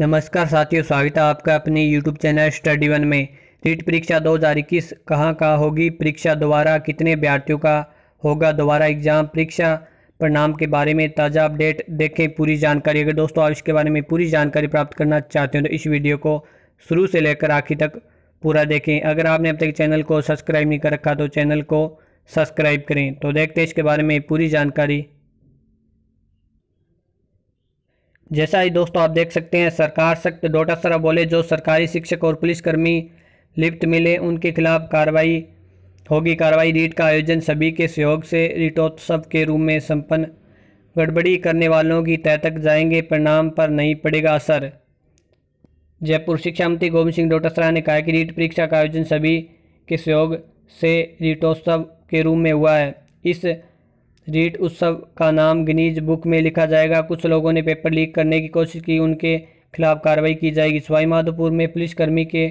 नमस्कार साथियों स्वागत है आपका अपने YouTube चैनल स्टडी वन में रीट परीक्षा 2021 कहाँ का होगी परीक्षा दोबारा कितने अभ्यर्थियों का होगा दोबारा एग्जाम परीक्षा परिणाम के बारे में ताज़ा अपडेट देखें पूरी जानकारी अगर दोस्तों आप इसके बारे में पूरी जानकारी प्राप्त करना चाहते हो तो इस वीडियो को शुरू से लेकर आखिर तक पूरा देखें अगर आपने अब तक चैनल को सब्सक्राइब नहीं कर रखा तो चैनल को सब्सक्राइब करें तो देखते हैं इसके बारे में पूरी जानकारी जैसा ही दोस्तों आप देख सकते हैं सरकार सख्त डोटा सरा बोले जो सरकारी शिक्षक और पुलिसकर्मी लिप्त मिले उनके खिलाफ कार्रवाई होगी कार्रवाई रीट का आयोजन सभी के सहयोग से रीटोत्सव के रूप में संपन्न गड़बड़ी करने वालों की तय तक जाएंगे परिणाम पर नहीं पड़ेगा असर जयपुर शिक्षा मंत्री गोविंद सिंह डोटासरा ने कहा कि रीट परीक्षा का आयोजन सभी के सहयोग से रीटोत्सव के रूप में हुआ है इस रीट उत्सव का नाम गिनीज बुक में लिखा जाएगा कुछ लोगों ने पेपर लीक करने की कोशिश की उनके खिलाफ कार्रवाई की जाएगी सवाईमाधोपुर में पुलिसकर्मी के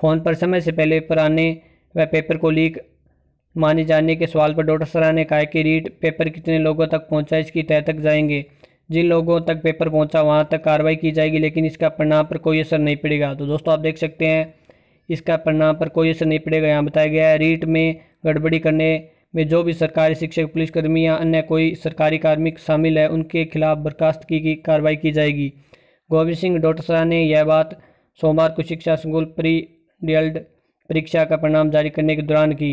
फ़ोन पर समय से पहले पुराने व पेपर को लीक माने जाने के सवाल पर डॉक्टर सरा ने कहा कि रीट पेपर कितने लोगों तक पहुंचा इसकी तय तक जाएंगे जिन लोगों तक पेपर पहुंचा वहां तक कार्रवाई की जाएगी लेकिन इसका परिणाम पर कोई असर नहीं पड़ेगा तो दोस्तों आप देख सकते हैं इसका परिणाम पर कोई असर नहीं पड़ेगा यहाँ बताया गया है रीट में गड़बड़ी करने में जो भी सरकारी शिक्षक पुलिसकर्मी या अन्य कोई सरकारी कार्मिक शामिल है उनके खिलाफ बर्खास्त की, कार्रवाई की जाएगी गोविंद सिंह डोटसरा ने यह बात सोमवार को शिक्षा संकुल प्री डीएल्ड परीक्षा का परिणाम जारी करने के दौरान की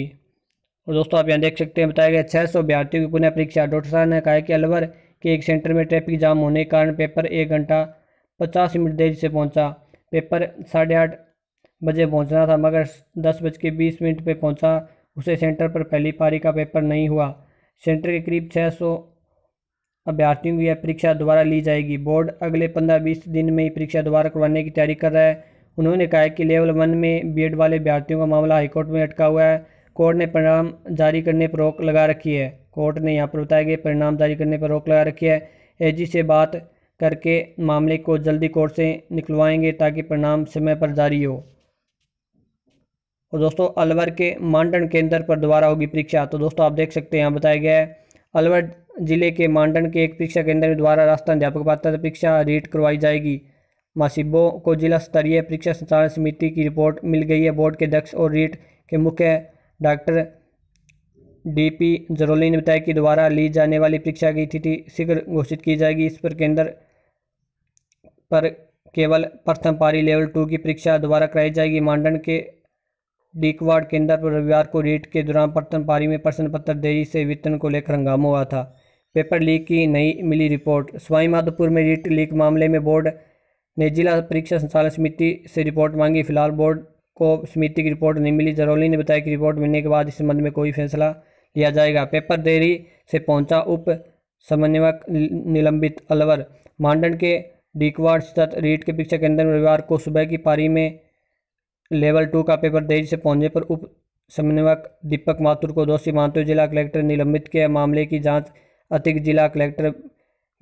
और दोस्तों आप यहाँ देख सकते हैं बताया गया छः सौ अभ्यार्थियों की पुनः परीक्षा डोटसरा ने कहा कि अलवर के एक सेंटर में ट्रैफिक जाम होने के कारण पेपर एक घंटा पचास मिनट देरी से पहुँचा पेपर साढ़े आठ बजे पहुँचना था मगर दस बज के बीस मिनट पर पहुँचा उसे सेंटर पर पहली पारी का पेपर नहीं हुआ सेंटर के करीब 600 अभ्यर्थियों की यह परीक्षा दोबारा ली जाएगी बोर्ड अगले पंद्रह बीस दिन में ही परीक्षा दोबारा करवाने की तैयारी कर रहा है उन्होंने कहा कि लेवल वन में बी वाले अभ्यर्थियों का मामला हाईकोर्ट में अटका हुआ है कोर्ट ने परिणाम जारी करने पर रोक लगा रखी है कोर्ट ने यहाँ पर बताया कि परिणाम जारी करने पर रोक लगा रखी है एजी से बात करके मामले को जल्दी कोर्ट से निकलवाएंगे ताकि परिणाम समय पर जारी हो और दोस्तों अलवर के मांडन केंद्र पर दोबारा होगी परीक्षा तो दोस्तों आप देख सकते हैं यहाँ बताया गया है अलवर जिले के मांडन के एक परीक्षा केंद्र में द्वारा रास्ता अध्यापक पात्रता परीक्षा रीट करवाई जाएगी मासिबो को जिला स्तरीय परीक्षा संचालन समिति की रिपोर्ट मिल गई है बोर्ड के अध्यक्ष और रीट के मुख्य डॉक्टर डी पी जरोली ने बताया कि द्वारा ली जाने वाली परीक्षा की तिथि शीघ्र घोषित की जाएगी इस पर केंद्र पर केवल प्रथम पारी लेवल टू की परीक्षा द्वारा कराई जाएगी मांडन के डीकवाड केंद्र पर रविवार को रेट के दौरान प्रथम पारी में प्रश्न पत्र देरी से वितरण को लेकर हंगामा हुआ था पेपर लीक की नई मिली रिपोर्ट सवाईमाधोपुर में रीट लीक मामले में बोर्ड ने जिला परीक्षा संचालन समिति से रिपोर्ट मांगी फिलहाल बोर्ड को समिति की रिपोर्ट नहीं मिली जरौली ने बताया कि रिपोर्ट मिलने के बाद इस संबंध में कोई फैसला लिया जाएगा पेपर देरी से पहुंचा उप समन्वयक निलंबित अलवर मांडन के डीकवाड़ स्थित रीट के परीक्षा केंद्र में रविवार को सुबह की पारी में लेवल टू का पेपर देरी से पहुंचने पर उप समन्वयक दीपक माथुर को दोषी मानते जिला कलेक्टर निलंबित किया मामले की जांच अतिरिक्त जिला कलेक्टर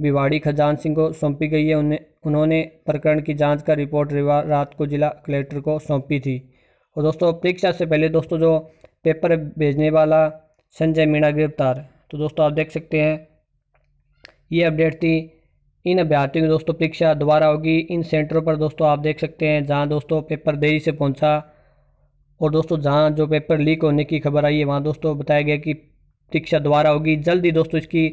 भिवाड़ी खजान सिंह को सौंपी गई है उन्हें उन्होंने प्रकरण की जांच का रिपोर्ट रविवार रात को जिला कलेक्टर को सौंपी थी और दोस्तों परीक्षा से पहले दोस्तों जो पेपर भेजने वाला संजय मीणा गिरफ्तार तो दोस्तों आप देख सकते हैं ये अपडेट थी इन अभ्यर्थियों की दोस्तों परीक्षा दोबारा होगी इन सेंटरों पर दोस्तों आप देख सकते हैं जहाँ दोस्तों पेपर देरी से पहुँचा और दोस्तों जहाँ जो पेपर लीक होने की खबर आई है वहाँ दोस्तों बताया गया कि परीक्षा दोबारा होगी जल्द ही दोस्तों इसकी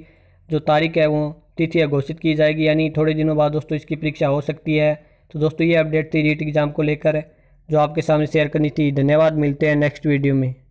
जो तारीख है वो तिथि घोषित की जाएगी यानी थोड़े दिनों बाद दोस्तों इसकी परीक्षा हो सकती है तो दोस्तों ये अपडेट थी रीट एग्ज़ाम को लेकर जो आपके सामने शेयर करनी थी धन्यवाद मिलते हैं नेक्स्ट वीडियो में